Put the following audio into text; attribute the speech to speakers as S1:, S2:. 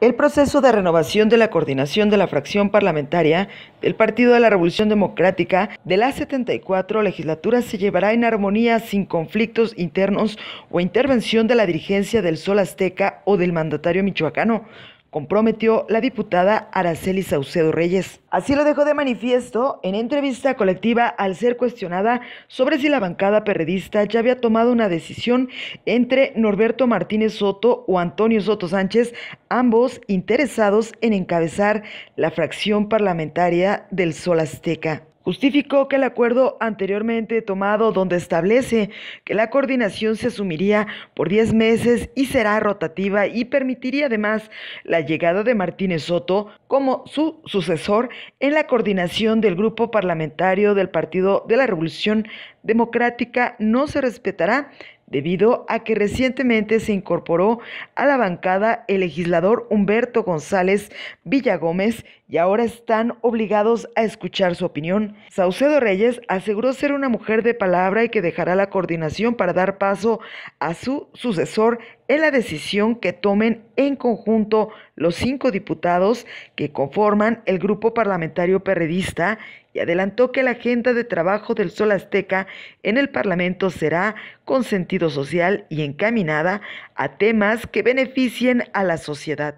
S1: El proceso de renovación de la coordinación de la fracción parlamentaria del Partido de la Revolución Democrática de la 74 legislatura se llevará en armonía sin conflictos internos o intervención de la dirigencia del Sol Azteca o del mandatario michoacano, comprometió la diputada Araceli Saucedo Reyes. Así lo dejó de manifiesto en entrevista colectiva al ser cuestionada sobre si la bancada perredista ya había tomado una decisión entre Norberto Martínez Soto o Antonio Soto Sánchez, ambos interesados en encabezar la fracción parlamentaria del Sol Azteca. Justificó que el acuerdo anteriormente tomado donde establece que la coordinación se asumiría por 10 meses y será rotativa y permitiría además la llegada de Martínez Soto como su sucesor en la coordinación del grupo parlamentario del Partido de la Revolución Democrática no se respetará debido a que recientemente se incorporó a la bancada el legislador Humberto González Villagómez y ahora están obligados a escuchar su opinión. Saucedo Reyes aseguró ser una mujer de palabra y que dejará la coordinación para dar paso a su sucesor en la decisión que tomen en conjunto los cinco diputados que conforman el grupo parlamentario perredista y adelantó que la agenda de trabajo del Sol Azteca en el Parlamento será con sentido social y encaminada a temas que beneficien a la sociedad.